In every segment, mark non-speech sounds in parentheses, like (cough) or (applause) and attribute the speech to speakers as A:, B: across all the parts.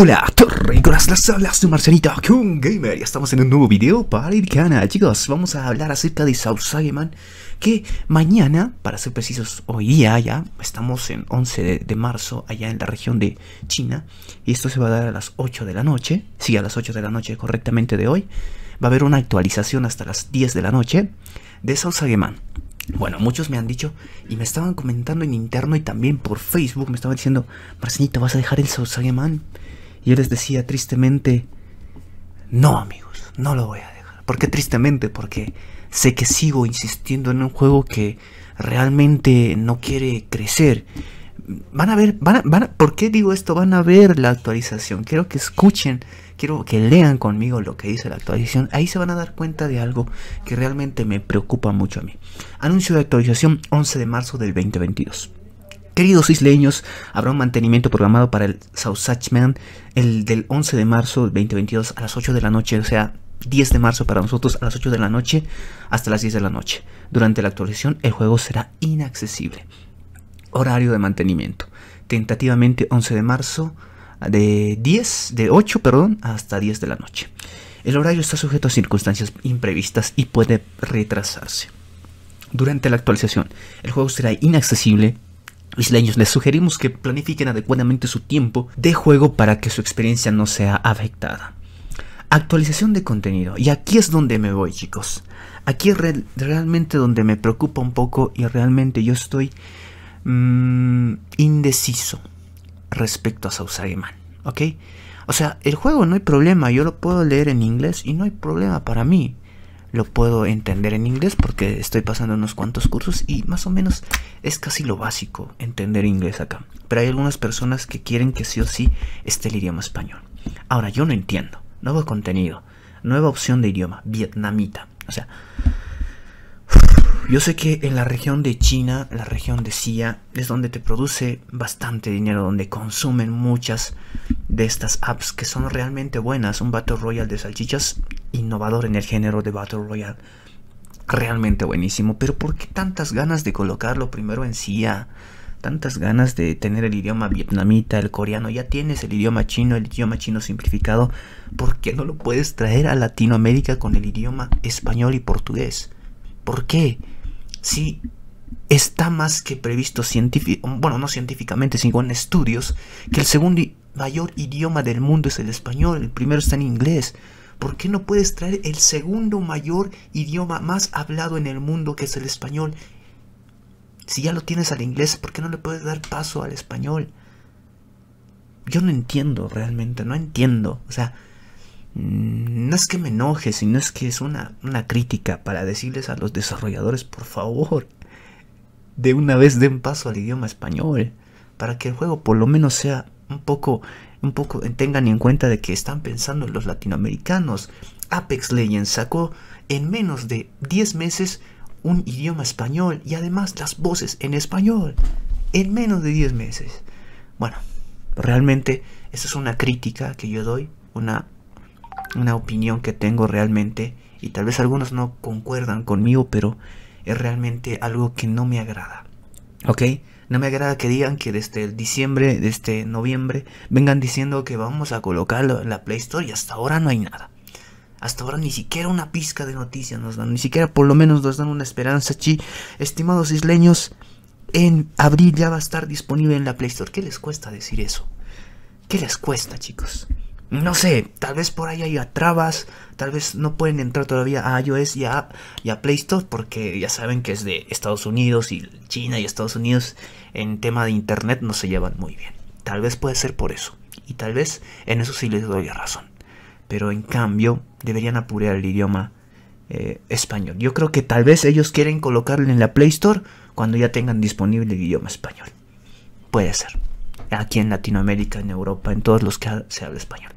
A: Hola las hablas de Marcianito, que un Gamer y estamos en un nuevo video para el canal Chicos, vamos a hablar acerca de Sausage Man Que mañana, para ser precisos, hoy día ya Estamos en 11 de, marzo, allá en la región de China Y esto se va a dar a las 8 de la noche Sí, a las 8 de la noche correctamente de hoy Va a haber una actualización hasta las 10 de la noche De Sausage Man bueno, muchos me han dicho y me estaban comentando en interno y también por Facebook, me estaban diciendo, Marcinito, ¿vas a dejar el Man y yo les decía tristemente, no amigos, no lo voy a dejar. ¿Por qué tristemente? Porque sé que sigo insistiendo en un juego que realmente no quiere crecer. Van a ver, van a, van ¿por qué digo esto? Van a ver la actualización. Quiero que escuchen, quiero que lean conmigo lo que dice la actualización. Ahí se van a dar cuenta de algo que realmente me preocupa mucho a mí. Anuncio de actualización 11 de marzo del 2022. Queridos isleños, habrá un mantenimiento programado para el South el del 11 de marzo del 2022 a las 8 de la noche, o sea, 10 de marzo para nosotros a las 8 de la noche hasta las 10 de la noche. Durante la actualización el juego será inaccesible. Horario de mantenimiento. Tentativamente 11 de marzo de 10 de 8, perdón, hasta 10 de la noche. El horario está sujeto a circunstancias imprevistas y puede retrasarse. Durante la actualización, el juego será inaccesible isleños, les sugerimos que planifiquen adecuadamente su tiempo de juego para que su experiencia no sea afectada. Actualización de contenido. Y aquí es donde me voy, chicos. Aquí es realmente donde me preocupa un poco y realmente yo estoy mm, indeciso respecto a Sausageman. ¿Ok? O sea, el juego no hay problema, yo lo puedo leer en inglés y no hay problema para mí lo puedo entender en inglés porque estoy pasando unos cuantos cursos y más o menos es casi lo básico entender inglés acá. Pero hay algunas personas que quieren que sí o sí esté el idioma español. Ahora, yo no entiendo. Nuevo contenido, nueva opción de idioma, vietnamita. O sea, yo sé que en la región de China, la región de Sia, es donde te produce bastante dinero, donde consumen muchas de estas apps que son realmente buenas. Un Battle Royale de salchichas innovador en el género de Battle Royale. Realmente buenísimo, pero ¿por qué tantas ganas de colocarlo primero en CIA? Tantas ganas de tener el idioma vietnamita, el coreano, ya tienes el idioma chino, el idioma chino simplificado, ¿por qué no lo puedes traer a Latinoamérica con el idioma español y portugués? ¿Por qué? Si está más que previsto científicamente, bueno, no científicamente, sino en estudios, que el segundo mayor idioma del mundo es el español, el primero está en inglés. ¿Por qué no puedes traer el segundo mayor idioma más hablado en el mundo que es el español? Si ya lo tienes al inglés, ¿por qué no le puedes dar paso al español? Yo no entiendo realmente, no entiendo. O sea, mm, no es que me enoje, sino es que es una, crítica para decirles a los desarrolladores, por favor, de una vez den paso al idioma español, para que el juego por lo menos sea un poco un poco tengan en cuenta de que están pensando los latinoamericanos. Apex Legends sacó en menos de 10 meses un idioma español y además las voces en español. En menos de 10 meses. Bueno, realmente esa es una crítica que yo doy, una, una opinión que tengo realmente y tal vez algunos no concuerdan conmigo, pero es realmente algo que no me agrada. ¿Ok? No me agrada que digan que desde diciembre, desde noviembre, vengan diciendo que vamos a colocarlo en la Play Store y hasta ahora no hay nada. Hasta ahora ni siquiera una pizca de noticias nos dan, ni siquiera por lo menos nos dan una esperanza, chi. Estimados isleños, en abril ya va a estar disponible en la Play Store. ¿Qué les cuesta decir eso? ¿Qué les cuesta, chicos? No sé, tal vez por ahí haya trabas, Tal vez no pueden entrar todavía a iOS y a, Play Store porque ya saben que es de Estados Unidos y China y Estados Unidos en tema de Internet no se llevan muy bien. Tal vez puede ser por eso. Y tal vez en eso sí les doy razón. Pero en cambio deberían apurar el idioma eh, español. Yo creo que tal vez ellos quieren colocarle en la Play Store cuando ya tengan disponible el idioma español. Puede ser. Aquí en Latinoamérica, en Europa, en todos los que se habla español.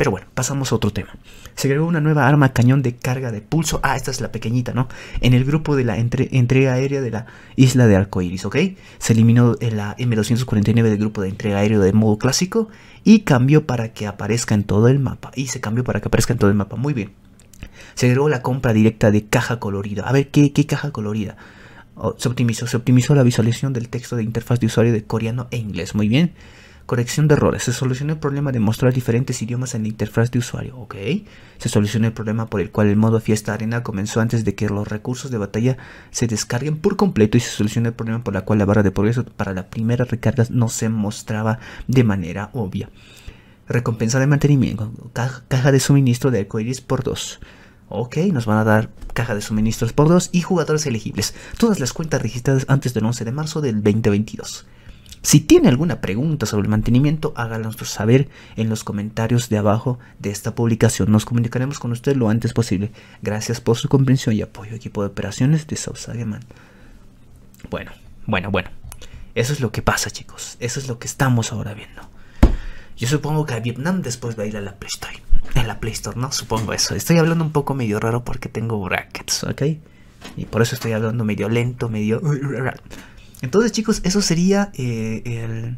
A: Pero bueno, pasamos a otro tema. Se agregó una nueva arma cañón de carga de pulso. Ah, esta es la pequeñita, ¿no? En el grupo de la entrega aérea de la isla de Arcoiris, ¿ok? Se eliminó la M249 del grupo de entrega aérea de modo clásico y cambió para que aparezca en todo el mapa. Y se cambió para que aparezca en todo el mapa. Muy bien. Se agregó la compra directa de caja colorida. A ver, ¿qué, caja colorida? Oh, se, optimizó, se optimizó la visualización del texto de interfaz de usuario de coreano e inglés. Muy bien. Corrección de errores. Se soluciona el problema de mostrar diferentes idiomas en la interfaz de usuario. Ok. Se soluciona el problema por el cual el modo Fiesta Arena comenzó antes de que los recursos de batalla se descarguen por completo y se soluciona el problema por el cual la barra de progreso para la primera recarga no se mostraba de manera obvia. Recompensa de mantenimiento. caja de suministro de arcoiris por 2. Ok, nos van a dar caja de suministros por 2 y jugadores elegibles. Todas las cuentas registradas antes del 11 de marzo del 2022. Si tiene alguna pregunta sobre el mantenimiento, Háganoslo saber en los comentarios de abajo de esta publicación. Nos comunicaremos con usted lo antes posible. Gracias por su comprensión y apoyo, equipo de operaciones de Sausageman. Bueno, bueno, bueno. Eso es lo que pasa, chicos. Eso es lo que estamos ahora viendo. Yo supongo que a Vietnam después va a ir a la Play Store. En la Play Store, ¿no? Supongo eso. Estoy hablando un poco medio raro porque tengo brackets, ¿ok? Y por eso estoy hablando medio lento, medio... Entonces, chicos, eso sería eh, el.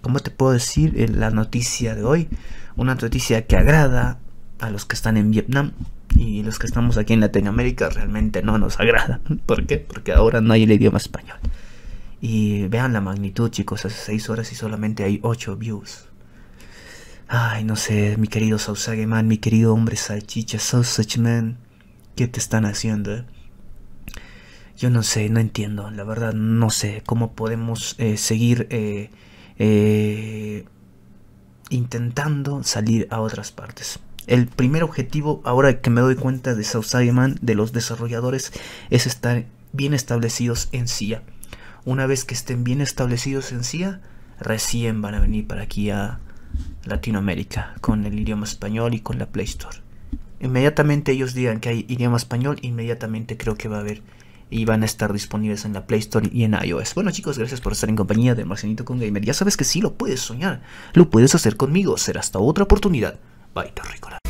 A: ¿Cómo te puedo decir? Eh, la noticia de hoy. Una noticia que agrada a los que están en Vietnam. Y los que estamos aquí en Latinoamérica realmente no nos agrada. (laughs) ¿Por qué? Porque ahora no hay el idioma español. Y vean la magnitud, chicos. Hace seis horas y solamente hay ocho views. Ay, no sé, mi querido Sausage Man, mi querido hombre salchicha, Sausage Man. ¿Qué te están haciendo, eh? yo no sé, no entiendo, la verdad no sé cómo podemos eh, seguir eh, eh, intentando salir a otras partes. El primer objetivo, ahora que me doy cuenta de South Man, de los desarrolladores, es estar bien establecidos en SIA. Una vez que estén bien establecidos en SIA, recién van a venir para aquí a Latinoamérica con el idioma español y con la Play Store. Inmediatamente ellos digan que hay idioma español, inmediatamente creo que va a haber y van a estar disponibles en la Play Store y en iOS. Bueno chicos, gracias por estar en compañía de Marcianito con Gamer. Ya sabes que sí lo puedes soñar, lo puedes hacer conmigo. Será hasta otra oportunidad. Bye, terrícola.